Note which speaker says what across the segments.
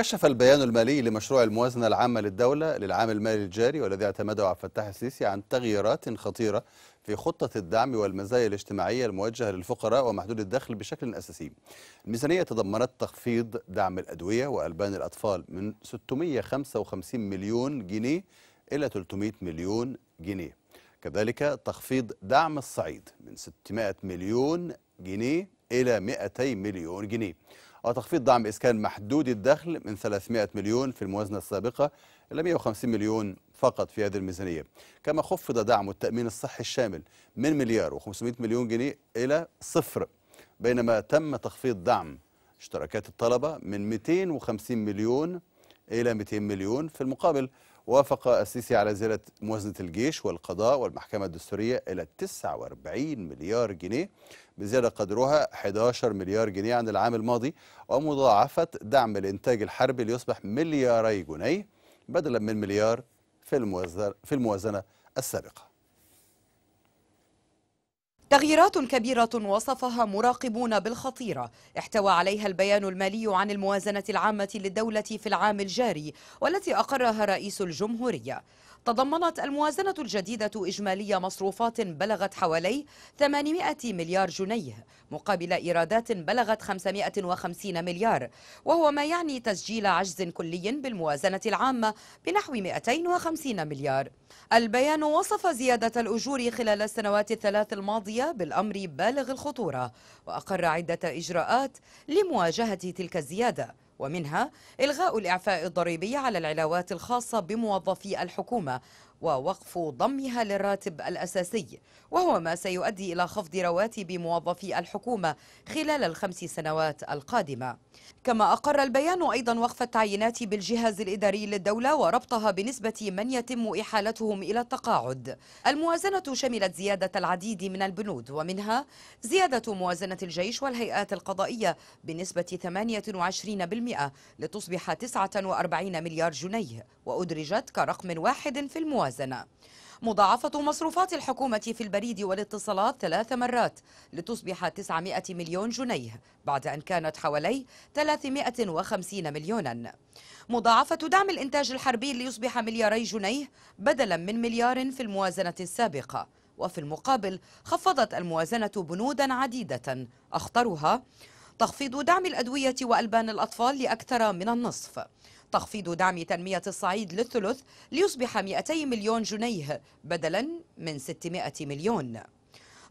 Speaker 1: كشف البيان المالي لمشروع الموازنة العامة للدولة للعام المالي الجاري والذي اعتمده عبد الفتاح السيسي عن تغييرات خطيرة في خطة الدعم والمزايا الاجتماعية الموجهة للفقراء ومحدود الدخل بشكل أساسي. الميزانية تضمنت تخفيض دعم الأدوية وألبان الأطفال من 655 مليون جنيه إلى 300 مليون جنيه. كذلك تخفيض دعم الصعيد من 600 مليون جنيه إلى 200 مليون جنيه. وتخفيض دعم إسكان محدود الدخل من 300 مليون في الموازنة السابقة إلى 150 مليون فقط في هذه الميزانية كما خفض دعم التأمين الصحي الشامل من مليار و500 مليون جنيه إلى صفر بينما تم تخفيض دعم اشتراكات الطلبة من 250 مليون إلى 200 مليون في المقابل وافق السيسي على زيادة موازنة الجيش والقضاء والمحكمة الدستورية إلى 49 مليار جنيه بزيادة قدرها 11 مليار جنيه عن العام الماضي ومضاعفة دعم الإنتاج الحربي ليصبح ملياري جنيه بدلا من مليار في الموازنة, في الموازنة السابقة
Speaker 2: تغييرات كبيرة وصفها مراقبون بالخطيرة احتوى عليها البيان المالي عن الموازنة العامة للدولة في العام الجاري والتي أقرها رئيس الجمهورية تضمنت الموازنة الجديدة إجمالية مصروفات بلغت حوالي 800 مليار جنيه مقابل إيرادات بلغت 550 مليار وهو ما يعني تسجيل عجز كلي بالموازنة العامة بنحو 250 مليار البيان وصف زيادة الأجور خلال السنوات الثلاث الماضية بالأمر بالغ الخطورة وأقر عدة إجراءات لمواجهة تلك الزيادة ومنها إلغاء الإعفاء الضريبي على العلاوات الخاصة بموظفي الحكومة ووقف ضمها للراتب الأساسي وهو ما سيؤدي إلى خفض رواتب موظفي الحكومة خلال الخمس سنوات القادمة كما أقر البيان أيضا وقف التعيينات بالجهاز الإداري للدولة وربطها بنسبة من يتم إحالتهم إلى التقاعد الموازنة شملت زيادة العديد من البنود ومنها زيادة موازنة الجيش والهيئات القضائية بنسبة 28% لتصبح 49 مليار جنيه وأدرجت كرقم واحد في الموازنة الموازنة مضاعفة مصروفات الحكومة في البريد والاتصالات ثلاث مرات لتصبح 900 مليون جنيه بعد أن كانت حوالي 350 مليونا مضاعفة دعم الإنتاج الحربي ليصبح ملياري جنيه بدلا من مليار في الموازنة السابقة وفي المقابل خفضت الموازنة بنودا عديدة أخطرها تخفيض دعم الأدوية وألبان الأطفال لأكثر من النصف تخفيض دعم تنمية الصعيد للثلث ليصبح 200 مليون جنيه بدلا من 600 مليون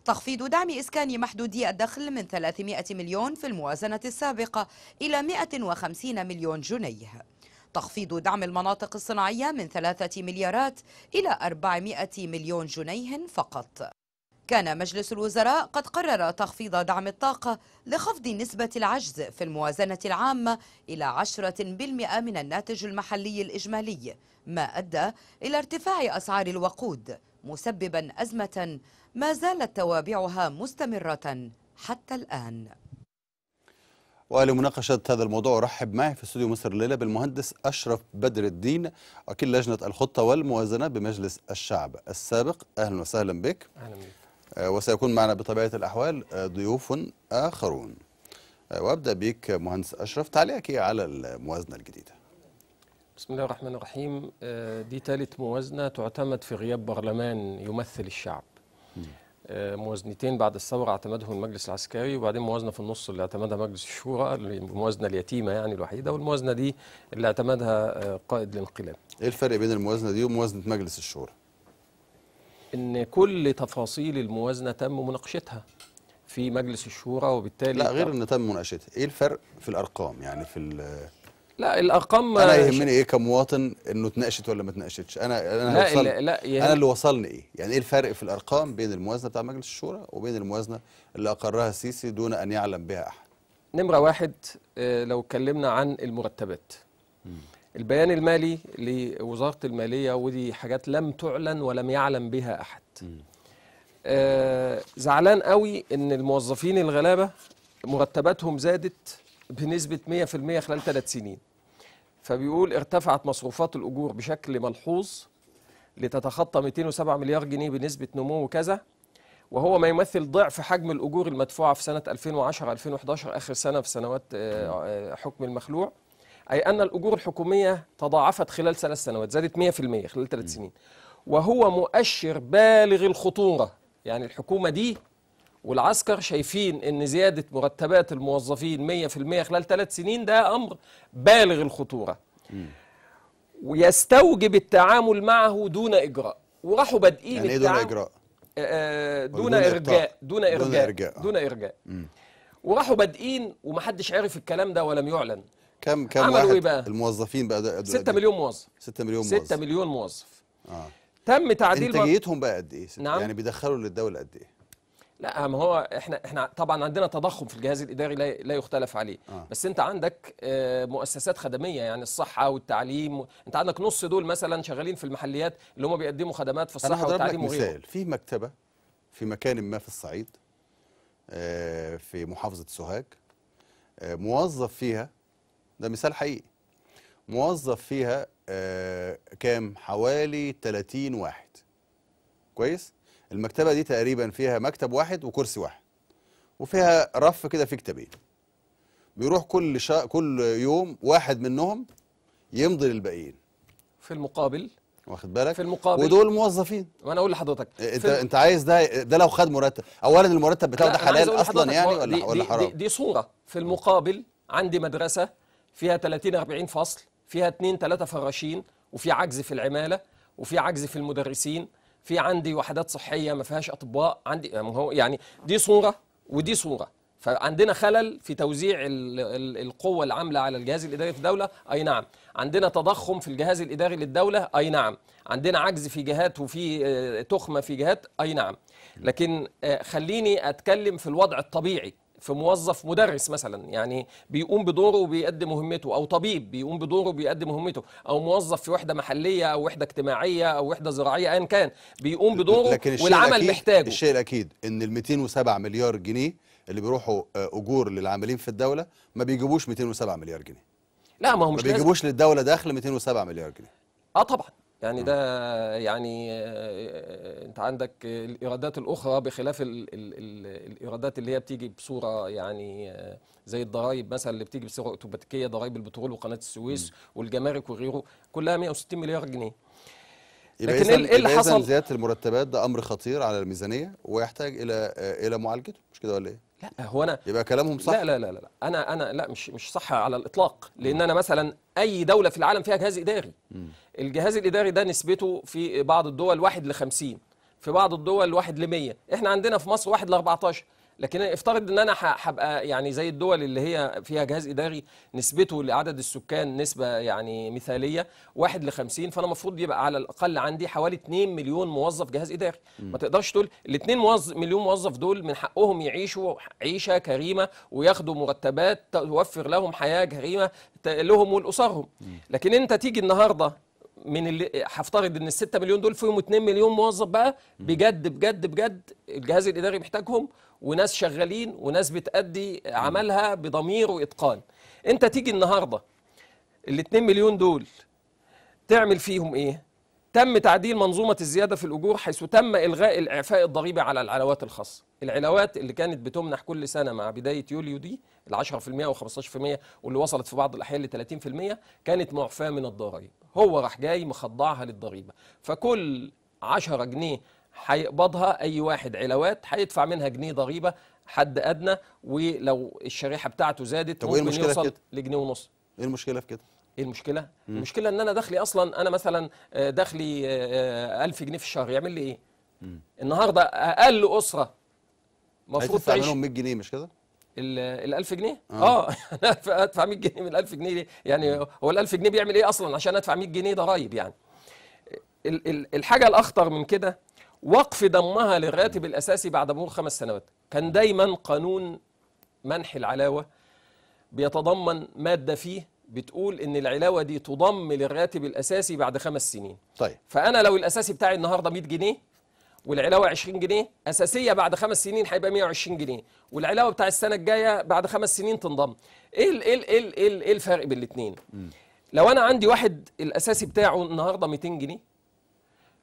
Speaker 2: تخفيض دعم إسكان محدودي الدخل من 300 مليون في الموازنة السابقة إلى 150 مليون جنيه تخفيض دعم المناطق الصناعية من 3 مليارات إلى 400 مليون جنيه فقط كان مجلس الوزراء قد قرر تخفيض دعم الطاقة لخفض نسبة العجز في الموازنة العامة إلى 10% من الناتج المحلي الإجمالي ما أدى إلى ارتفاع أسعار الوقود مسببا أزمة ما زالت توابعها مستمرة حتى الآن
Speaker 1: ولمناقشة هذا الموضوع أرحب معي في استوديو مصر الليلة بالمهندس أشرف بدر الدين وكيل لجنة الخطة والموازنة بمجلس الشعب السابق أهلا وسهلا بك أهلا بك آه، وسيكون معنا بطبيعة الأحوال آه، ضيوف آخرون آه، وأبدأ بك مهندس أشرف تعليقك على الموازنة الجديدة
Speaker 3: بسم الله الرحمن الرحيم دي ثالث موازنة تعتمد في غياب برلمان يمثل الشعب موازنتين بعد الثورة اعتمدهم المجلس العسكري وبعدين موازنة في النص اللي اعتمدها مجلس الشورى الموازنة اليتيمة يعني الوحيدة والموازنة دي اللي
Speaker 1: اعتمدها قائد الانقلاب إيه الفرق بين الموازنة دي وموازنة مجلس الشورى؟
Speaker 3: ان كل تفاصيل الموازنه تم مناقشتها في مجلس الشورى وبالتالي
Speaker 1: لا غير ان تم مناقشتها ايه الفرق في الارقام يعني في
Speaker 3: لا الارقام انا يهمني
Speaker 1: ايه كمواطن انه اتناقشت ولا ما اتناقشتش انا انا لا لا, لا يعني انا اللي وصلني ايه يعني ايه الفرق في الارقام بين الموازنه بتاع مجلس الشورى وبين الموازنه اللي اقرها السيسي دون ان يعلم بها احد نمره واحد آه، لو اتكلمنا عن المرتبات
Speaker 3: م. البيان المالي لوزارة المالية ودي حاجات لم تعلن ولم يعلم بها أحد آه زعلان قوي ان الموظفين الغلابة مرتباتهم زادت بنسبة 100% خلال ثلاث سنين فبيقول ارتفعت مصروفات الأجور بشكل ملحوظ لتتخطى 207 مليار جنيه بنسبة نمو وكذا وهو ما يمثل ضعف حجم الأجور المدفوعة في سنة 2010-2011 آخر سنة في سنوات آه، آه، حكم المخلوع أي أن الأجور الحكومية تضاعفت خلال ثلاث سنوات زادت 100% خلال ثلاث سنين وهو مؤشر بالغ الخطورة يعني الحكومة دي والعسكر شايفين ان زياده مرتبات الموظفين 100% خلال ثلاث سنين ده امر بالغ الخطوره. ويستوجب التعامل معه دون اجراء وراحوا بادئين يعني إيه التعامل دون اجراء؟ آه, آه، دون ارجاء دون ارجاء دون ارجاء, دون إرجاء. وراحوا بادئين ومحدش عرف الكلام ده ولم يعلن كم
Speaker 1: كم عملوا واحد إيه بقى؟ الموظفين بقى 6 مليون موظف 6 مليون موظف 6
Speaker 3: مليون موظف اه تم تعديل انتاجيتهم
Speaker 1: بقى قد ايه؟ نعم؟ يعني بيدخلوا للدوله قد ايه؟
Speaker 3: لا ما هو احنا احنا طبعا عندنا تضخم في الجهاز الاداري لا, لا يختلف عليه آه. بس انت عندك آه، مؤسسات خدميه يعني الصحه والتعليم انت عندك نص دول مثلا شغالين في المحليات اللي هم بيقدموا خدمات في الصحه والتعليم وغيره مثال
Speaker 1: في مكتبه في مكان ما في الصعيد آه، في محافظه سوهاج آه، موظف فيها ده مثال حقيقي موظف فيها آه كام حوالي 30 واحد كويس المكتبه دي تقريبا فيها مكتب واحد وكرسي واحد وفيها رف كده فيه كتابين بيروح كل شا... كل يوم واحد منهم يمضي للباقيين في المقابل واخد بالك في المقابل ودول موظفين وانا اقول لحضرتك إيه، انت انت عايز ده ده لو خد مرتب اولا المرتب بتاعه ده حلال اصلا يعني ولا دي ولا حرام دي,
Speaker 3: دي صوره في المقابل عندي مدرسه فيها 30 40 فصل فيها 2 3 فراشين وفي عجز في العماله وفي عجز في المدرسين في عندي وحدات صحيه ما فيهاش اطباء عندي آه، هو يعني دي صوره ودي صوره فعندنا خلل في توزيع القوة العاملة على الجهاز الإداري في الدولة أي نعم عندنا تضخم في الجهاز الإداري للدولة أي نعم عندنا عجز في جهات وفي آه، تخمة في جهات أي نعم لكن آه، خليني أتكلم في الوضع الطبيعي في موظف مدرس مثلا يعني بيقوم بدوره وبيقدم مهمته او طبيب بيقوم بدوره وبيقدم مهمته او موظف في وحده محليه او وحده اجتماعيه او وحده زراعيه ايا كان بيقوم بدوره لكن الشيء والعمل الأكيد محتاجه
Speaker 1: الشيء الاكيد ان ال 207 مليار جنيه اللي بيروحوا آه، اجور للعاملين في الدوله ما بيجيبوش 207 مليار جنيه
Speaker 3: لا ما هو مش ما بيجيبوش
Speaker 1: للدوله دخل 207 مليار جنيه
Speaker 3: اه طبعا يعني ده يعني آه، انت عندك الايرادات الاخرى بخلاف الايرادات اللي هي بتيجي بصوره يعني آه، زي الضرائب مثلا اللي بتيجي بصوره اوتوماتيكيه ضرائب البترول وقناه السويس م. والجمارك وغيره كلها 160 مليار جنيه
Speaker 1: يبقى لكن ايه اللي حصل زياده المرتبات ده امر خطير على الميزانيه ويحتاج الى آه، الى معالجته مش كده ولا ايه لا هو انا يبقى
Speaker 3: كلامهم صح لا لا لا لا انا انا لا مش مش صح على الاطلاق لان انا مثلا اي دوله في العالم فيها جهاز اداري الجهاز الاداري ده نسبته في بعض الدول 1 ل 50 في بعض الدول 1 ل 100 احنا عندنا في مصر 1 ل 14 لكن افترض ان انا هبقى يعني زي الدول اللي هي فيها جهاز اداري نسبته لعدد السكان نسبه يعني مثاليه 1 ل 50 فانا المفروض يبقى على الاقل عندي حوالي 2 مليون موظف جهاز اداري ما تقدرش تقول ال 2 موظف مليون موظف دول من حقهم يعيشوا عيشه كريمه وياخدوا مرتبات توفر لهم حياه كريمه لهم ولاسرهم لكن انت تيجي النهارده من اللي هفترض ان ال 6 مليون دول فيهم 2 مليون موظف بقى بجد بجد بجد الجهاز الاداري محتاجهم وناس شغالين وناس بتأدي عملها بضمير وإتقان أنت تيجي النهاردة ال 2 مليون دول تعمل فيهم إيه؟ تم تعديل منظومة الزيادة في الأجور حيث تم إلغاء الإعفاء الضريبي على العلاوات الخاصة العلاوات اللي كانت بتمنح كل سنة مع بداية يوليو دي ال 10% و15% واللي وصلت في بعض الأحيان ل 30% كانت معفاة من الضرائب هو راح جاي مخضعها للضريبة فكل 10 جنيه هيقبضها اي واحد علاوات هيدفع منها جنيه ضريبه حد ادنى ولو الشريحه بتاعته زادت طب ممكن يوصل لجنيه ونص ايه المشكله في كده ايه المشكله مم. المشكله ان انا دخلي اصلا انا مثلا آه، دخلي 1000 آه، آه، جنيه في الشهر يعمل لي ايه مم. النهارده اقل اسره
Speaker 1: المفروض تعيش منهم 100 جنيه مش كده
Speaker 3: ال 1000 جنيه اه, انا ادفع 100 جنيه من ال 1000 جنيه ليه؟ يعني هو ال 1000 جنيه بيعمل ايه اصلا عشان ادفع 100 جنيه ضرايب يعني الحاجه الاخطر من كده وقف ضمها للراتب الأساسي بعد مرور خمس سنوات كان دايما قانون منح العلاوة بيتضمن مادة فيه بتقول ان العلاوه دي تضم للراتب الاساسي بعد خمس سنين طيب فانا لو الاساسي بتاعي النهارده 100 جنيه والعلاوه 20 جنيه اساسيه بعد خمس سنين هيبقى 120 جنيه والعلاوه بتاع السنه الجايه بعد خمس سنين تنضم ايه ال ايه ال ايه ال ايه, إيه الفرق بين الاثنين لو انا عندي واحد الاساسي بتاعه النهارده 200 جنيه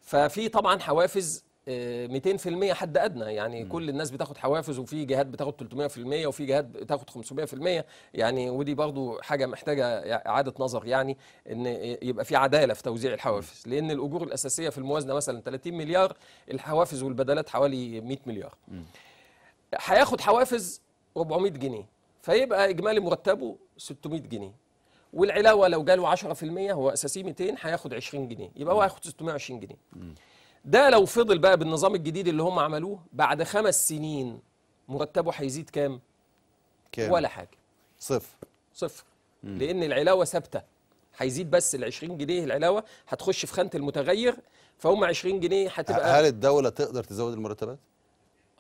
Speaker 3: ففي طبعا حوافز 200% آه، حد ادنى يعني م. كل الناس بتاخد حوافز وفي جهات بتاخد 300% وفي جهات بتاخد 500% يعني ودي برضو حاجه محتاجه اعاده نظر يعني ان يبقى في عداله في توزيع الحوافز لان الاجور الاساسيه في الموازنه مثلا 30 مليار الحوافز والبدلات حوالي 100 مليار هياخد حوافز 400 جنيه فيبقى اجمالي مرتبه 600 جنيه والعلاوه لو جاله 10% هو اساسي 200 هياخد 20 جنيه يبقى هو هياخد 620 جنيه ده لو فضل بقى بالنظام الجديد اللي هم عملوه بعد خمس سنين مرتبه هيزيد كام؟ كام؟ ولا حاجه صفر صفر مم. لان العلاوه ثابته هيزيد بس ال 20 جنيه العلاوه هتخش في خانه المتغير فهم 20 جنيه هتبقى
Speaker 1: هل الدوله تقدر تزود المرتبات؟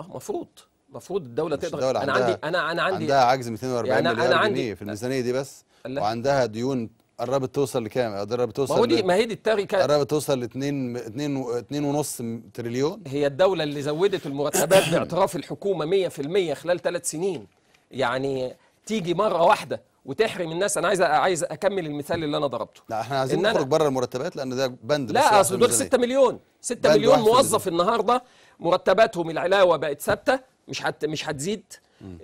Speaker 1: اه مفروض المفروض الدوله تقدر الدولة انا عندي انا انا عندي عندها عجز 240 يعني مليار جنيه في الميزانيه دي بس لا. وعندها ديون قربت توصل لكام؟ قربت توصل ما هو دي ما هي دي التاريخ قربت توصل ل 2 2 2.5 تريليون
Speaker 3: هي الدوله اللي زودت المرتبات باعتراف الحكومه 100% خلال ثلاث سنين يعني تيجي مره واحده وتحرم الناس انا عايز عايز اكمل المثال اللي انا ضربته لا احنا عايزين نخرج
Speaker 1: بره المرتبات لان ده بند لا اصل دول 6
Speaker 3: مليون 6 مليون موظف النهارده مرتباتهم العلاوه بقت ثابته مش حت مش هتزيد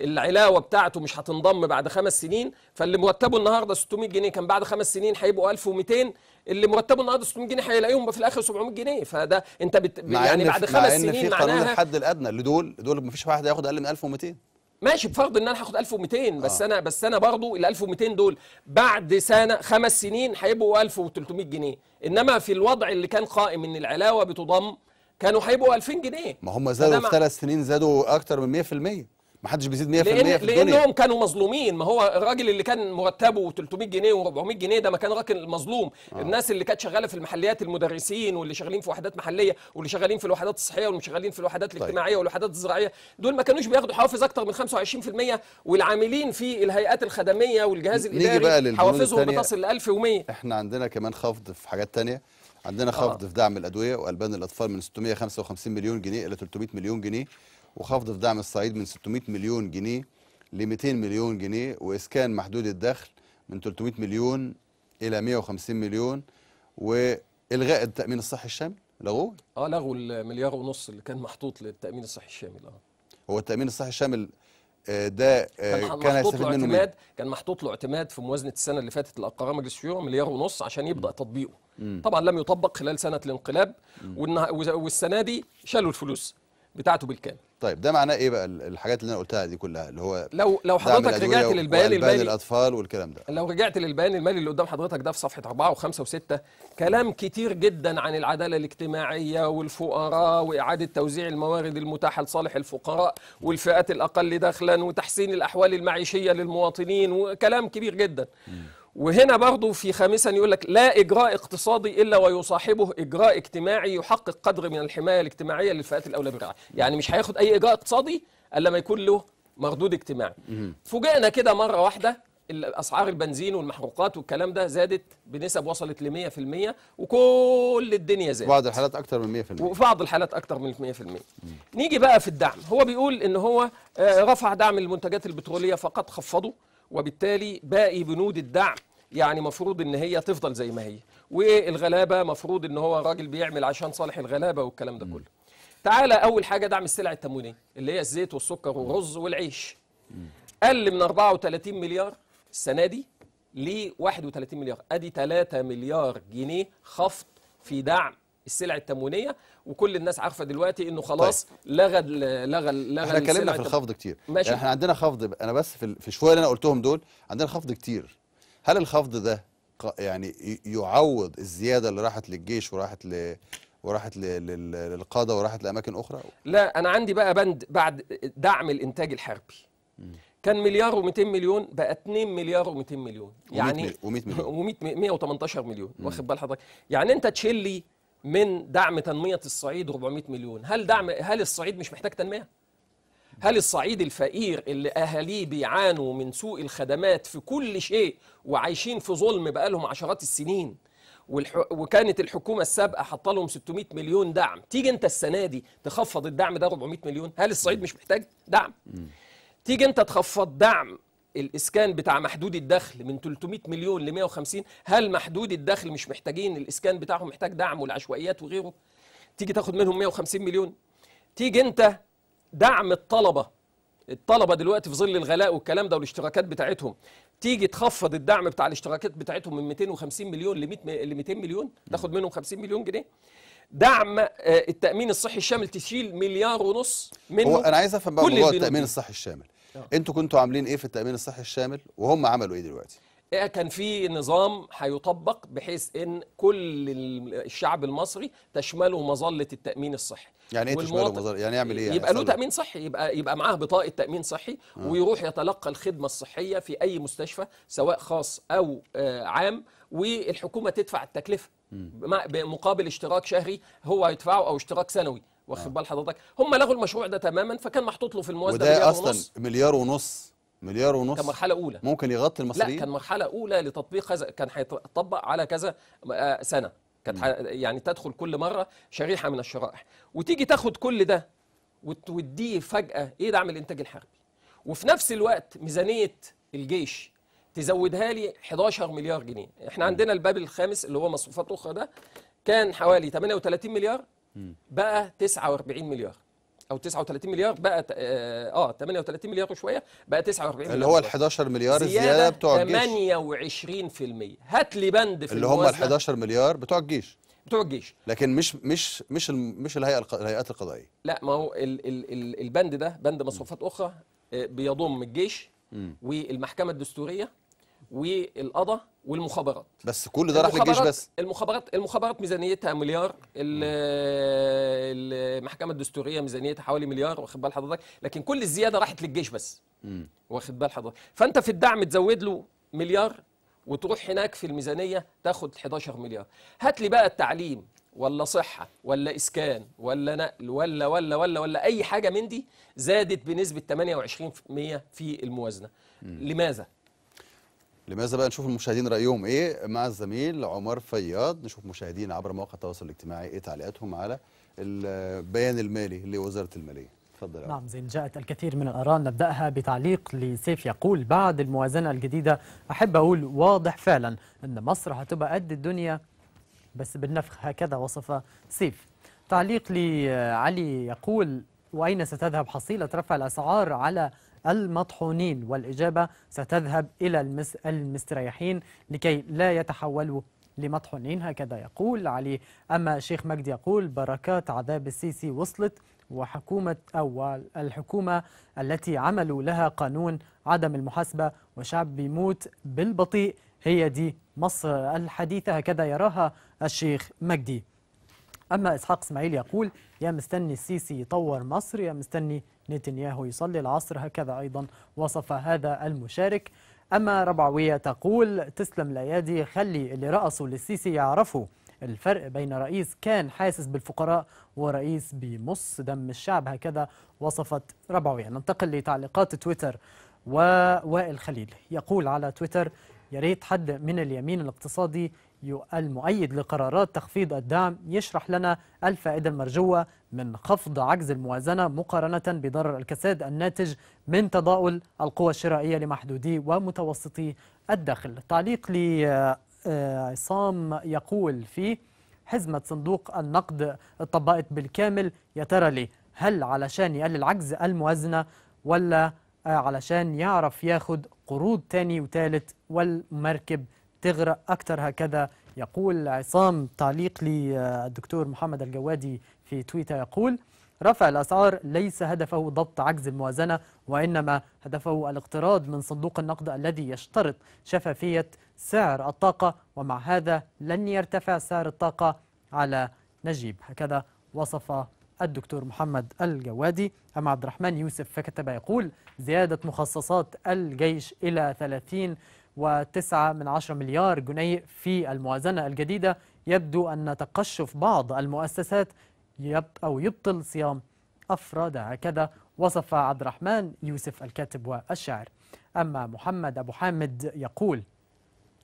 Speaker 3: العلاوه بتاعته مش هتنضم بعد خمس سنين فاللي مرتبه النهارده 600 جنيه كان بعد خمس سنين هيبقوا 1200 اللي مرتبه النهارده 600 جنيه هيلاقيهم في الاخر 700 جنيه فده انت بت مع يعني بعد خمس مع سنين في قانون الحد
Speaker 1: الادنى لدول دول ما فيش واحد هياخد اقل من 1200
Speaker 3: ماشي بفرض ان انا هاخد 1200 بس آه. انا بس انا برضه ال 1200 دول بعد سنه خمس سنين هيبقوا 1300 جنيه انما في الوضع اللي كان قائم ان العلاوه بتضم كانوا هيبقوا 2000 جنيه ما هم زادوا في ثلاث
Speaker 1: سنين زادوا اكتر من 100% ما حدش بيزيد 100% لأن في الدنيا لانهم
Speaker 3: كانوا مظلومين ما هو الراجل اللي كان مرتبه 300 جنيه و400 جنيه ده ما كان راجل مظلوم آه. الناس اللي كانت شغاله في المحليات المدرسين واللي شغالين في وحدات محليه واللي شغالين في الوحدات الصحيه واللي شغالين في الوحدات طيب. الاجتماعيه والوحدات الزراعيه دول ما كانوش بياخدوا حوافز اكتر من 25% والعاملين في الهيئات الخدميه والجهاز الاداري حوافزهم بتصل
Speaker 1: ل 1100 احنا عندنا كمان خفض في حاجات ثانيه عندنا آه. خفض آه. في دعم الادويه والبان الاطفال من 655 مليون جنيه الى 300 مليون جنيه وخفض في دعم الصعيد من 600 مليون جنيه ل 200 مليون جنيه واسكان محدود الدخل من 300 مليون الى 150 مليون والغاء التامين الصحي الشامل لغوه
Speaker 3: اه لغوا المليار ونص اللي كان محطوط للتامين الصحي الشامل اه
Speaker 1: هو التامين الصحي الشامل آه، ده آه، كان, هيستفيد منه اعتماد
Speaker 3: كان محطوط له اعتماد في موازنه السنه اللي فاتت اللي اقرها مجلس الشيوخ مليار ونص عشان يبدا تطبيقه طبعا لم يطبق خلال سنه الانقلاب والسنه دي شالوا
Speaker 1: الفلوس بتاعته بالكامل طيب ده معناه ايه بقى الحاجات اللي انا قلتها دي كلها اللي هو لو لو حضرتك رجعت للبيان المالي الاطفال والكلام ده
Speaker 3: لو رجعت للبيان المالي اللي قدام حضرتك ده في صفحه 4 و5 و6 كلام كتير جدا عن العداله الاجتماعيه والفقراء واعاده توزيع الموارد المتاحه لصالح الفقراء والفئات الاقل دخلا وتحسين الاحوال المعيشيه للمواطنين وكلام كبير جدا م. وهنا برضو في خامسا يقول لك لا إجراء اقتصادي إلا ويصاحبه إجراء اجتماعي يحقق قدر من الحماية الاجتماعية للفئات الأولى بالرعاية يعني مش هياخد أي إجراء اقتصادي إلا ما يكون له مردود اجتماعي فوجئنا كده مرة واحدة اسعار البنزين والمحروقات والكلام ده زادت بنسب وصلت ل 100% وكل الدنيا زادت بعض الحالات
Speaker 1: اكتر من 100% وفي
Speaker 3: بعض الحالات اكتر من 100% نيجي بقى في الدعم هو بيقول ان هو آه، رفع دعم المنتجات البتروليه فقط خفضه وبالتالي باقي بنود الدعم يعني مفروض ان هي تفضل زي ما هي والغلابه مفروض ان هو راجل بيعمل عشان صالح الغلابه والكلام ده كله تعالى اول حاجه دعم السلع التموينيه اللي هي الزيت والسكر والرز والعيش قل من 34 مليار السنه دي ل 31 مليار ادي 3 مليار جنيه خفض في دعم السلع التموينيه وكل الناس عارفه دلوقتي انه خلاص طيب. لغى لغى لغى احنا اتكلمنا في الخفض كتير ماشي. يعني احنا
Speaker 1: عندنا خفض انا بس في, في شويه اللي انا قلتهم دول عندنا خفض كتير هل الخفض ده يعني يعوض الزياده اللي راحت للجيش وراحت ل وراحت للقاده وراحت لاماكن اخرى
Speaker 3: لا انا عندي بقى بند بعد دعم الانتاج الحربي كان مليار و200 مليون بقى 2 مليار و200 مليون يعني و100 مليون و118 مليون واخد بال حضرتك يعني انت تشيل لي من دعم تنميه الصعيد 400 مليون هل دعم هل الصعيد مش محتاج تنميه هل الصعيد الفقير اللي اهاليه بيعانوا من سوء الخدمات في كل شيء وعايشين في ظلم بقالهم عشرات السنين والح... وكانت الحكومه السابقه حاطه لهم 600 مليون دعم تيجي انت السنه دي تخفض الدعم ده 400 مليون هل الصعيد مش محتاج دعم تيجي انت تخفض دعم الاسكان بتاع محدود الدخل من 300 مليون ل 150 هل محدود الدخل مش محتاجين الاسكان بتاعهم محتاج دعم والعشوائيات وغيره تيجي تاخد منهم 150 مليون تيجي انت دعم الطلبه الطلبه دلوقتي في ظل الغلاء والكلام ده والاشتراكات بتاعتهم تيجي تخفض الدعم بتاع الاشتراكات بتاعتهم من 250 مليون ل 200 مليون تاخد منهم 50 مليون جنيه دعم آه، التامين الصحي الشامل تشيل مليار ونص منه هو انا عايز افهم بقى موضوع التامين الصحي
Speaker 1: الشامل آه. انتوا كنتوا عاملين ايه في التامين الصحي الشامل وهم عملوا ايه دلوقتي
Speaker 3: إيه، كان في نظام هيطبق بحيث ان كل الشعب المصري تشمله مظله التامين الصحي
Speaker 1: يعني ايه تشمله مظله يعني يعمل ايه يعني؟ يبقى له تامين
Speaker 3: صحي يبقى يبقى معاه بطاقه تامين صحي آه. ويروح يتلقى الخدمه الصحيه في اي مستشفى سواء خاص او آه، عام والحكومه تدفع التكلفه مقابل اشتراك شهري هو هيدفعه او اشتراك سنوي واخد آه. بال حضرتك هم لغوا المشروع ده تماما فكان محطوط له في الموازنه وده مليار اصلا ونص.
Speaker 1: مليار ونص مليار ونص كان مرحله اولى ممكن يغطي المصريين لا كان
Speaker 3: مرحله اولى لتطبيق هذا كان هيطبق على كذا آه، سنه كانت يعني تدخل كل مره شريحه من الشرائح وتيجي تاخد كل ده وتديه فجاه ايه دعم الانتاج الحربي وفي نفس الوقت ميزانيه الجيش تزودها لي 11 مليار جنيه احنا عندنا الباب الخامس اللي هو مصروفات اخرى ده كان حوالي 38 مليار بقى 49 مليار او 39 مليار بقى اه 38 آه، مليار وشويه بقى 49 اللي هو ال
Speaker 1: 11 مليار الزياده بتوع
Speaker 3: الجيش 28% هات لي بند في اللي هم ال 11
Speaker 1: مليار بتوع الجيش بتوع الجيش لكن مش مش مش مش الهيئه الهيئات القضائيه
Speaker 3: لا ما هو ال ال ال البند ده بند مصروفات اخرى آه، بيضم الجيش والمحكمه الدستوريه والقضاء والمخابرات
Speaker 1: بس كل ده راح للجيش بس
Speaker 3: المخابرات المخابرات ميزانيتها مليار المحكمه الدستوريه ميزانيتها حوالي مليار واخد بال حضرتك لكن كل الزياده راحت للجيش بس واخد بال حضرتك فانت في الدعم تزود له مليار وتروح هناك في الميزانيه تاخد 11 مليار هات لي بقى التعليم ولا صحة ولا إسكان ولا نقل ولا ولا ولا ولا أي حاجة من دي زادت بنسبة 28% في الموازنة
Speaker 1: مم. لماذا؟ لماذا بقى نشوف المشاهدين رايهم ايه مع الزميل عمر فياض نشوف مشاهدين عبر مواقع التواصل الاجتماعي ايه تعليقاتهم على البيان المالي لوزاره الماليه تفضل
Speaker 4: نعم زين جاءت الكثير من الاراء نبداها بتعليق لسيف يقول بعد الموازنه الجديده احب اقول واضح فعلا ان مصر هتبقى قد الدنيا بس بالنفخ هكذا وصف سيف تعليق لعلي يقول وأين ستذهب حصيلة رفع الأسعار على المطحونين والإجابة ستذهب إلى المستريحين لكي لا يتحولوا لمطحونين هكذا يقول علي أما الشيخ مجدي يقول بركات عذاب السيسي وصلت وحكومة أو الحكومة التي عملوا لها قانون عدم المحاسبة وشعب بيموت بالبطيء هي دي مصر الحديثة هكذا يراها الشيخ مجدي أما إسحاق إسماعيل يقول يا مستني السيسي يطور مصر يا مستني نتنياهو يصلي العصر هكذا أيضا وصف هذا المشارك أما ربعوية تقول تسلم الأيادي خلي اللي راسه للسيسي يعرفوا الفرق بين رئيس كان حاسس بالفقراء ورئيس بمص دم الشعب هكذا وصفت ربعوية ننتقل لتعليقات تويتر ووائل خليل يقول على تويتر يا ريت حد من اليمين الاقتصادي المؤيد لقرارات تخفيض الدعم يشرح لنا الفائدة المرجوة من خفض عجز الموازنة مقارنة بضرر الكساد الناتج من تضاؤل القوى الشرائية لمحدودي ومتوسطي الدخل تعليق لعصام آه، يقول في حزمة صندوق النقد اتطبقت بالكامل يا ترى ليه هل علشان يقلل عجز الموازنة ولا آه، علشان يعرف ياخد قروض تاني وتالت والمركب تغرق أكثر هكذا يقول عصام تعليق للدكتور محمد الجوادي في تويتر يقول رفع الأسعار ليس هدفه ضبط عجز الموازنة وإنما هدفه الاقتراض من صندوق النقد الذي يشترط شفافية سعر الطاقة ومع هذا لن يرتفع سعر الطاقة على نجيب هكذا وصف الدكتور محمد الجوادي أما عبد الرحمن يوسف فكتب يقول زيادة مخصصات الجيش إلى 30 من عشرة مليار جنيه في الموازنة الجديدة يبدو أن تقشف بعض المؤسسات يب أو يبطل صيام أفرادها هكذا وصف عبد الرحمن يوسف الكاتب والشاعر أما محمد أبو حامد يقول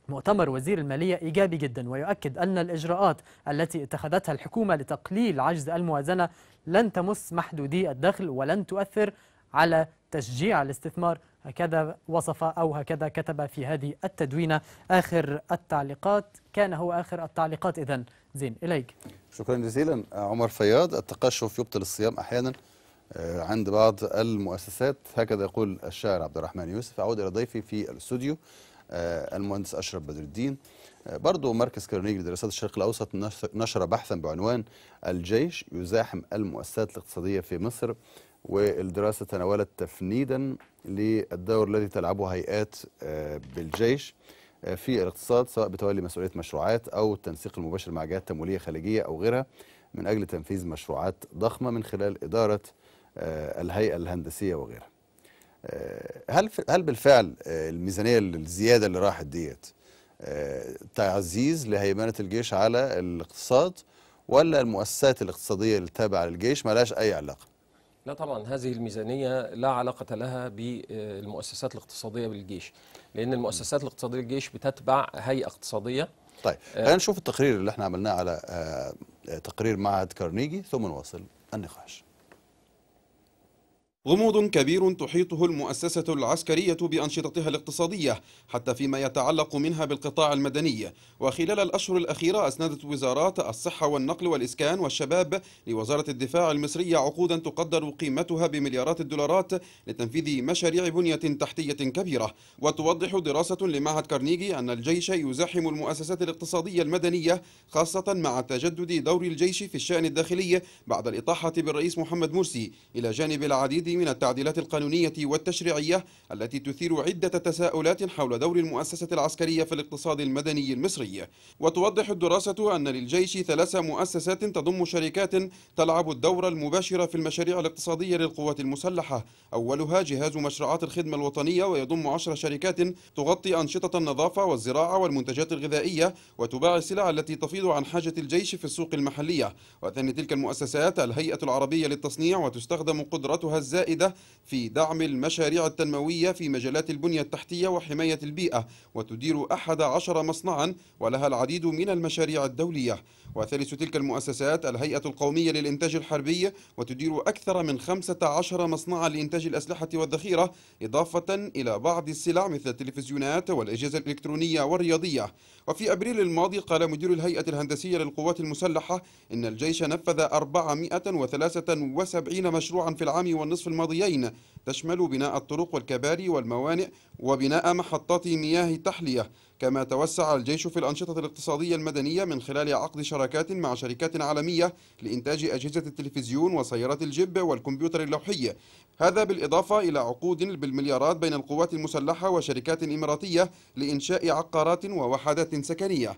Speaker 4: مؤتمر وزير المالية إيجابي جدا ويؤكد أن الإجراءات التي اتخذتها الحكومة لتقليل عجز الموازنة لن تمس محدودي الدخل ولن تؤثر على تشجيع الاستثمار هكذا وصف أو هكذا كتب في هذه التدوينة آخر التعليقات كان هو آخر التعليقات إذا زين إليك
Speaker 1: شكرا جزيلا عمر فياض التقشف يبطل الصيام أحيانا آه، عند بعض المؤسسات هكذا يقول الشاعر عبد الرحمن يوسف أعود إلى ضيفي في الاستوديو آه، المهندس أشرف بدر الدين آه، برضه مركز كارنيجي لدراسات الشرق الأوسط نشر بحثا بعنوان الجيش يزاحم المؤسسات الاقتصادية في مصر والدراسة تناولت تفنيدا للدور الذي تلعبه هيئات آه، بالجيش آه، في الاقتصاد سواء بتولي مسؤولية مشروعات أو التنسيق المباشر مع جهات تمويلية خليجية أو غيرها من أجل تنفيذ مشروعات ضخمة من خلال إدارة آه، الهيئة الهندسية وغيرها هل هل بالفعل الميزانية الزيادة اللي راحت ديت تعزيز لهيمنة الجيش على الاقتصاد ولا المؤسسات الاقتصادية التابعة للجيش ما لهاش أي علاقة؟
Speaker 3: لا طبعا هذه الميزانية لا علاقة لها بالمؤسسات الاقتصادية بالجيش لأن المؤسسات الاقتصادية للجيش بتتبع هيئة اقتصادية طيب خلينا آه. نشوف
Speaker 1: التقرير اللي احنا عملناه على آه، تقرير معهد كارنيجي ثم نواصل النقاش غموض كبير تحيطه المؤسسة العسكرية بأنشطتها
Speaker 5: الاقتصادية حتى فيما يتعلق منها بالقطاع المدني وخلال الأشهر الأخيرة أسندت وزارات الصحة والنقل والإسكان والشباب لوزارة الدفاع المصرية عقودا تقدر قيمتها بمليارات الدولارات لتنفيذ مشاريع بنية تحتية كبيرة وتوضح دراسة لمعهد كارنيجي أن الجيش يزاحم المؤسسات الاقتصادية المدنية خاصة مع تجدد دور الجيش في الشأن الداخلي بعد الإطاحة بالرئيس محمد مرسي إلى جانب العديد من التعديلات القانونية والتشريعية التي تثير عدة تساؤلات حول دور المؤسسة العسكرية في الاقتصاد المدني المصري وتوضح الدراسة أن للجيش ثلاث مؤسسات تضم شركات تلعب الدور المباشر في المشاريع الاقتصادية للقوات المسلحة أولها جهاز مشروعات الخدمة الوطنية ويضم عشر شركات تغطي أنشطة النظافة والزراعة والمنتجات الغذائية وتباع السلع التي تفيض عن حاجة الجيش في السوق المحلية وثاني تلك المؤسسات الهيئة العربية للتصنيع وتستخدم قدرتها الزائدة الفائده في دعم المشاريع التنموية في مجالات البنية التحتية وحماية البيئة وتدير أحد عشر مصنعا ولها العديد من المشاريع الدولية وثالث تلك المؤسسات الهيئة القومية للإنتاج الحربي وتدير أكثر من 15 مصنعا لإنتاج الأسلحة والذخيرة إضافة إلى بعض السلع مثل التلفزيونات والأجهزة الإلكترونية والرياضية وفي أبريل الماضي قال مدير الهيئة الهندسية للقوات المسلحة إن الجيش نفذ 473 مشروعا في العام والنصف الماضيين تشمل بناء الطرق والكباري والموانئ وبناء محطات مياه تحلية كما توسع الجيش في الأنشطة الاقتصادية المدنية من خلال عقد شراكات مع شركات عالمية لإنتاج أجهزة التلفزيون وسيارات الجيب والكمبيوتر اللوحي هذا بالإضافة إلى عقود بالمليارات بين القوات المسلحة وشركات إماراتية لإنشاء عقارات ووحدات سكنية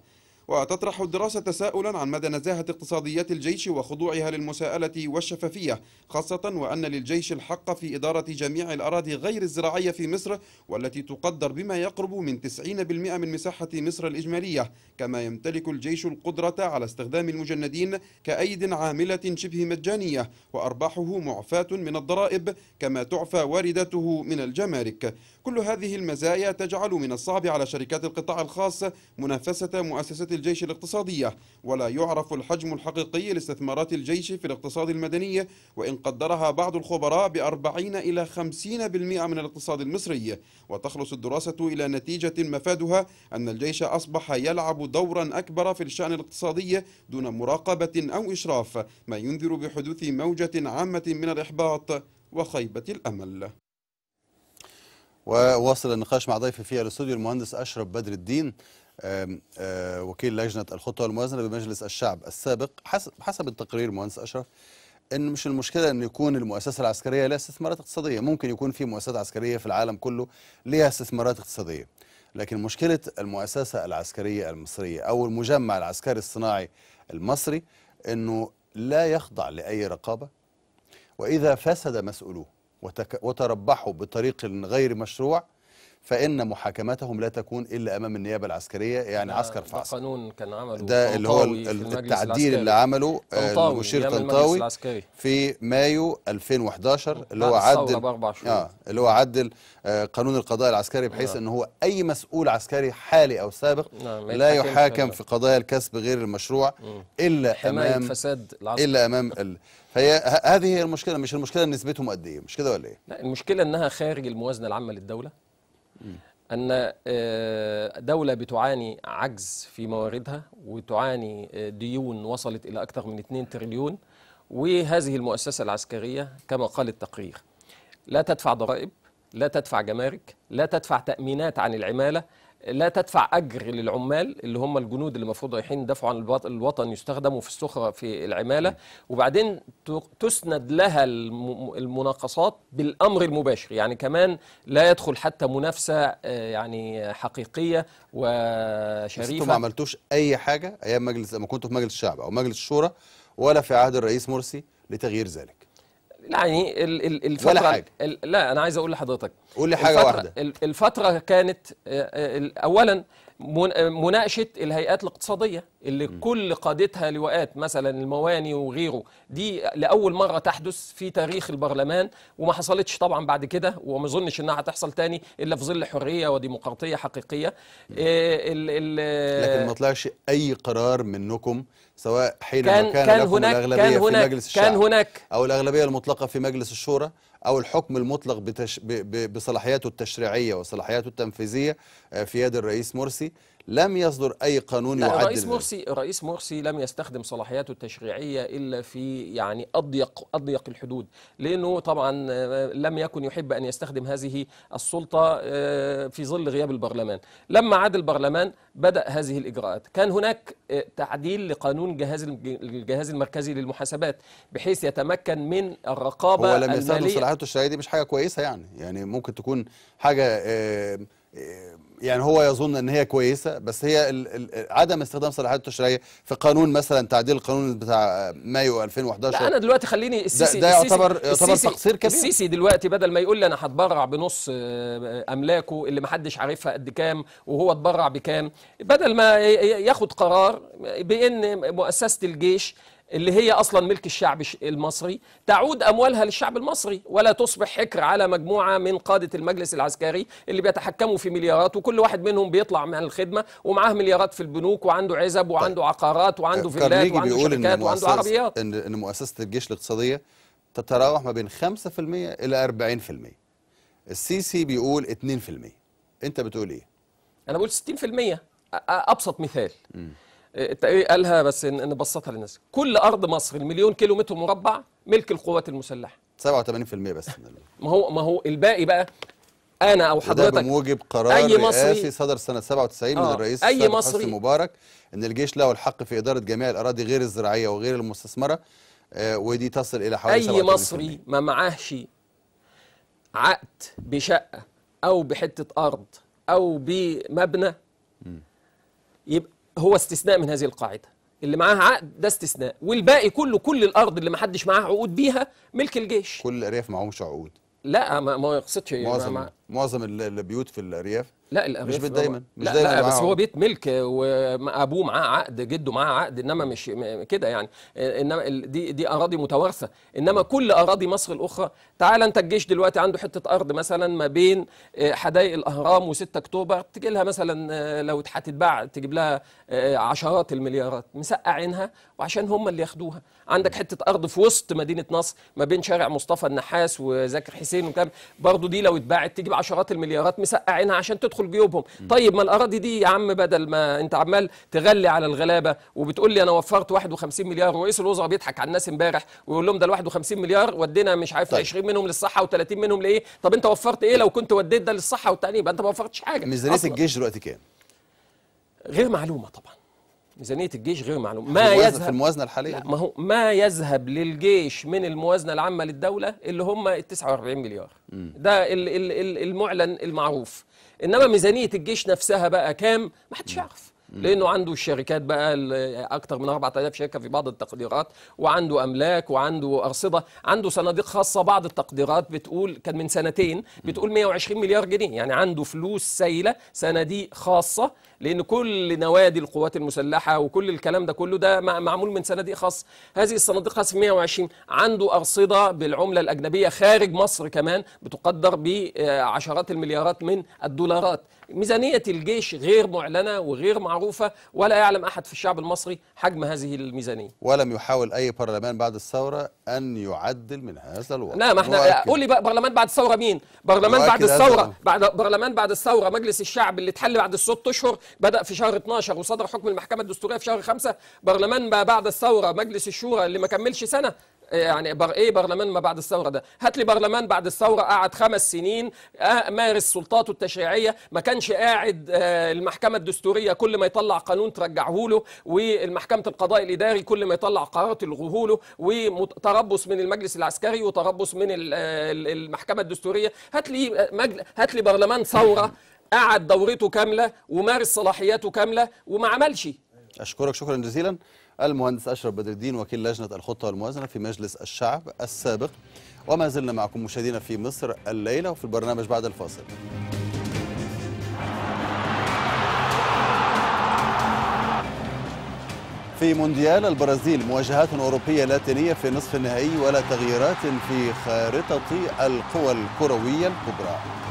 Speaker 5: وتطرح الدراسة تساؤلا عن مدى نزاهة اقتصاديات الجيش وخضوعها للمساءلة والشفافية خاصة وأن للجيش الحق في إدارة جميع الأراضي غير الزراعية في مصر والتي تقدر بما يقرب من 90% من مساحة مصر الإجمالية كما يمتلك الجيش القدرة على استخدام المجندين كأيد عاملة شبه مجانية وأرباحه معفاة من الضرائب كما تعفى واردته من الجمارك كل هذه المزايا تجعل من الصعب على شركات القطاع الخاص منافسة مؤسسة الجيش الاقتصادية ولا يعرف الحجم الحقيقي لاستثمارات الجيش في الاقتصاد المدني وإن قدرها بعض الخبراء بأربعين إلى خمسين بالمئة من الاقتصاد المصري وتخلص الدراسة إلى نتيجة مفادها أن الجيش أصبح يلعب دورا أكبر في الشأن الاقتصادي دون مراقبة أو إشراف ما ينذر بحدوث موجة عامة من الإحباط وخيبة الأمل
Speaker 1: وواصل النقاش مع ضيفي في الاستوديو المهندس اشرف بدر الدين آه، وكيل لجنه الخطه والموازنه بمجلس الشعب السابق حسب حسب التقرير مهندس اشرف ان مش المشكله ان يكون المؤسسه العسكريه لها استثمارات اقتصاديه ممكن يكون في مؤسسات عسكريه في العالم كله لها استثمارات اقتصاديه لكن مشكله المؤسسه العسكريه المصريه او المجمع العسكري الصناعي المصري انه لا يخضع لاي رقابه واذا فسد مسؤولوه وتربحوا بطريق غير مشروع فإن محاكمتهم لا تكون إلا أمام النيابة العسكرية يعني عسكر في عسكر قانون كان
Speaker 3: عمله ده اللي هو التعديل اللي عمله المشير طنطاوي
Speaker 1: في مايو 2011 آه، اللي هو عدل آه اللي هو عدل قانون القضاء العسكري بحيث نعم. ان هو اي مسؤول عسكري حالي او سابق نعم، لا يحاكم في قضايا الكسب غير المشروع الا امام فساد العسكري الا امام ال... فهي هذه هي المشكله مش المشكله نسبتهم قد ايه مش كده ولا ايه لا
Speaker 3: المشكله انها خارج الموازنه العامه للدوله ان آه، دوله بتعاني عجز في مواردها وتعاني آه، ديون وصلت الى اكثر من 2 تريليون وهذه المؤسسه العسكريه كما قال التقرير لا تدفع ضرائب لا تدفع جمارك لا تدفع تامينات عن العماله لا تدفع اجر للعمال اللي هم الجنود اللي المفروض رايحين يدافعوا عن الوطن يستخدموا في السخره في العماله وبعدين تسند لها المناقصات بالامر المباشر يعني كمان لا يدخل حتى منافسه آه، يعني حقيقيه
Speaker 1: وشريفه انتم ما عملتوش اي حاجه ايام مجلس لما كنتوا في مجلس الشعب او مجلس الشورى ولا في عهد الرئيس مرسي لتغيير ذلك
Speaker 3: يعني الفتره ولا حاجة. لا انا عايز اقول لحضرتك قول لي حاجه الفترة واحده الفتره كانت آه، آه، اولا آه، مناقشه الهيئات الاقتصاديه اللي م. كل قادتها لواءات مثلا المواني وغيره دي لاول مره تحدث في تاريخ البرلمان وما حصلتش طبعا بعد كده وما ظنش انها هتحصل تاني الا في ظل حريه وديمقراطيه حقيقيه ال ال لكن ما
Speaker 1: طلعش اي قرار منكم سواء حينما كان, كان, كان هناك الأغلبية كان هناك في مجلس الشعب كان هناك أو الأغلبية المطلقة في مجلس الشورى أو الحكم المطلق بتش بصلاحياته التشريعية وصلاحياته التنفيذية آه، في يد الرئيس مرسي لم يصدر أي قانون يعدل الرئيس
Speaker 3: مرسي الرئيس مرسي لم يستخدم صلاحياته التشريعية إلا في يعني أضيق أضيق الحدود لأنه طبعا آه، لم يكن يحب أن يستخدم هذه السلطة آه، في ظل غياب البرلمان لما عاد البرلمان بدأ هذه الإجراءات كان هناك آه، تعديل لقانون جهاز الجهاز المركزي للمحاسبات بحيث يتمكن من
Speaker 1: الرقابة هو لم يستخدم صلاحياته التشريعية دي مش حاجة كويسة يعني يعني ممكن تكون حاجة يعني هو يظن ان هي كويسه بس هي عدم استخدام صلاحيات التشريعيه في قانون مثلا تعديل القانون بتاع مايو 2011 لا انا
Speaker 3: دلوقتي خليني السيسي ده, ده يعتبر السيسي يعتبر تقصير كبير السيسي دلوقتي بدل ما يقول لي انا هتبرع بنص آه، املاكه اللي ما حدش عارفها قد كام وهو اتبرع بكام بدل ما ياخد قرار بان مؤسسه الجيش اللي هي اصلا ملك الشعب المصري تعود اموالها للشعب المصري ولا تصبح حكر على مجموعه من قاده المجلس العسكري اللي بيتحكموا في مليارات وكل واحد منهم بيطلع من الخدمه ومعاه مليارات في البنوك وعنده عزب طيب. وعنده عقارات وعنده فيلات وعنده شركات إن وعنده عربيات
Speaker 1: ان ان مؤسسه الجيش الاقتصاديه تتراوح ما بين 5% الى 40% السيسي بيقول 2% انت بتقول ايه انا بقول 60% ابسط مثال م. التقرير إيه،
Speaker 3: قالها بس نبسطها للناس كل ارض مصر المليون كيلو متر مربع ملك القوات المسلحه
Speaker 1: 87% بس ما هو ما هو الباقي بقى انا او حضرتك ده بموجب قرار أي مصري رئاسي صدر سنه 97 آه من الرئيس أي مصري حسني مبارك ان الجيش له الحق في اداره جميع الاراضي غير الزراعيه وغير المستثمره آه ودي تصل الى حوالي اي مصري ما معاهش عقد بشقه او بحته ارض
Speaker 3: او بمبنى يبقى هو استثناء من هذه القاعدة اللي معاه عقد ده استثناء والباقي كله كل الأرض اللي محدش معاها معاه عقود بيها ملك
Speaker 1: الجيش كل الأرياف معهمش عقود لا ما ما يقصدش معظم معظم البيوت في الارياف
Speaker 3: لا الارياف مش بيت دايما مش لا دايما لا بس هو بيت ملك وابوه معاه عقد جده معاه عقد انما مش كده يعني انما دي دي اراضي متوارثه انما كل اراضي مصر الاخرى تعال انت الجيش دلوقتي عنده حته ارض مثلا ما بين آه، حدائق الاهرام و6 اكتوبر تجي لها مثلا آه، لو هتتباع تجيب لها آه، عشرات المليارات مسقعينها وعشان هم اللي ياخدوها عندك حته ارض في وسط مدينه نصر ما بين شارع مصطفى النحاس وذاكر حسين وكام برضه دي لو اتباعت تجيب عشرات المليارات مسقعينها عشان تدخل جيوبهم طيب ما الاراضي دي يا عم بدل ما انت عمال تغلي على الغلابه وبتقول لي انا وفرت 51 مليار رئيس الوزراء بيضحك على الناس امبارح ويقول لهم ده ال 51 مليار ودينا مش عارف طيب. 20 منهم للصحه و30 منهم لايه طب انت وفرت ايه لو كنت وديت ده للصحه والتعليم انت ما وفرتش حاجه ميزانيه الجيش دلوقتي كام غير معلومه طبعا ميزانيه الجيش غير معلومه ما يذهب في الموازنه الحاليه ما هو ما يذهب للجيش من الموازنه العامه للدوله اللي هم ال 49 مليار م. ده الـ الـ الـ المعلن المعروف انما ميزانيه الجيش نفسها بقى كام ما حدش يعرف لانه عنده الشركات بقى اكتر من 4000 شركه في بعض التقديرات وعنده املاك وعنده ارصده عنده صناديق خاصه بعض التقديرات بتقول كان من سنتين بتقول 120 مليار جنيه يعني عنده فلوس سايله صناديق خاصه لان كل نوادي القوات المسلحه وكل الكلام ده كله ده معمول من صناديق خاص هذه الصناديق خاص 120 عنده ارصده بالعمله الاجنبيه خارج مصر كمان بتقدر بعشرات المليارات من الدولارات ميزانيه الجيش غير معلنه وغير معروفه ولا يعلم احد في الشعب المصري
Speaker 1: حجم هذه الميزانيه ولم يحاول اي برلمان بعد الثوره ان يعدل من هذا الوضع لا ما احنا قول
Speaker 3: لي بقى برلمان بعد الثوره مين برلمان بعد الثوره بعد
Speaker 1: برلمان بعد الثوره
Speaker 3: مجلس الشعب اللي اتحل بعد الست اشهر بدأ في شهر 12 وصدر حكم المحكمة الدستورية في شهر 5 برلمان ما بعد الثورة مجلس الشورى اللي ما كملش سنة إيه يعني بر ايه برلمان ما بعد الثوره ده هات لي برلمان بعد الثوره قعد خمس سنين آه، مارس سلطاته التشريعيه ما كانش قاعد آه، المحكمه الدستوريه كل ما يطلع قانون ترجعه له والمحكمه القضاء الاداري كل ما يطلع قرار تلغوه له وتربص من المجلس العسكري وتربص من آه، المحكمه الدستوريه هات لي هات لي برلمان ثوره
Speaker 1: قعد دورته كامله ومارس صلاحياته كامله وما عملش اشكرك شكرا جزيلا المهندس اشرف بدر الدين وكيل لجنه الخطه والموازنه في مجلس الشعب السابق وما زلنا معكم مشاهدينا في مصر الليله وفي البرنامج بعد الفاصل في مونديال البرازيل مواجهات أوروبية لاتينية في نصف النهائي ولا تغييرات في خارطة القوى الكروية الكبرى